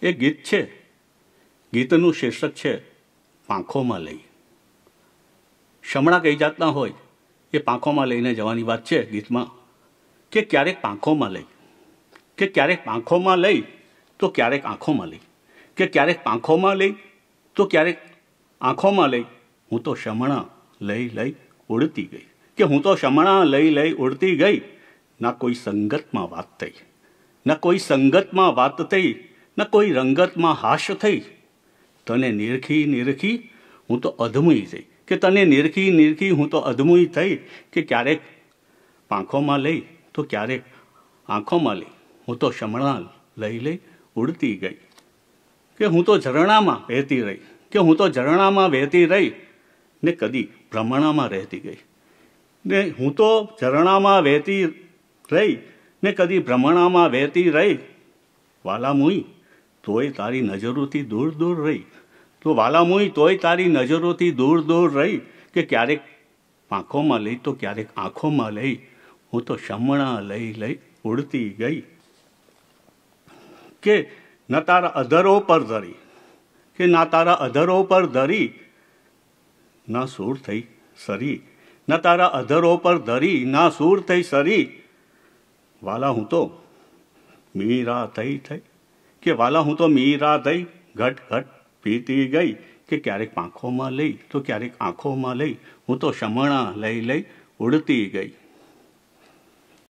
એ ગીત છે ગીતનું શીર્ષક છે પાંખોમાં લઈ શમણા કઈ જાતના હોય એ પાંખોમાં લઈને જવાની વાત છે ગીતમાં કે ક્યારેક પાંખોમાં લઈ કે ક્યારેક પાંખોમાં લઈ તો ક્યારેક આંખોમાં લઈ કે ક્યારેક પાંખોમાં લઈ તો ક્યારેક આંખોમાં લઈ હું તો શમણા લઈ લઈ ઉડતી ગઈ કે હું તો શમણા લઈ લઈ ઉડતી ગઈ ના કોઈ સંગતમાં વાત થઈ ના કોઈ સંગતમાં વાત થઈ ન કોઈ રંગતમાં હાશ થઈ તને નિરખી નિરખી હું તો અધમુઈ થઈ કે તને નિરખી નિરખી હું તો અધમુઈ થઈ કે ક્યારેક પાંખોમાં લઈ તો ક્યારેક આંખોમાં લઈ હું તો શમણા લઈ લઈ ઉડતી ગઈ કે હું તો ઝરણામાં વહેતી રહી કે હું તો ઝરણામાં વહેતી રહી ને કદી ભ્રમણામાં રહેતી ગઈ ને હું તો ઝરણામાં વહેતી રહી ને કદી ભ્રમણામાં વહેતી રહી વાલા મુઈ તોય તારી નજરોથી દૂર દૂર રહી તો વાલામુઈ તોય તારી નજરોથી દૂર દૂર રહી કે ક્યારેક પાંખોમાં લઈ તો ક્યારેક આંખોમાં લઈ હું તો શમણા લઈ લઈ ઉડતી ગઈ કે ન તારા અધરો પર ધરી કે ના તારા અધરો પર ધરી ના સૂર થઈ સરી ન તારા અધરો પર ધરી ના સૂર થઈ સરી વાલા હું તો મીરા થઈ થઈ કે વાલા હું તો મીરા દઈ ઘટ ઘટ પીતી ગઈ કે ક્યારેક પાંખોમાં લઈ તો ક્યારેક આંખોમાં લઈ હું તો શમણા લઈ લઈ ઉડતી ગઈ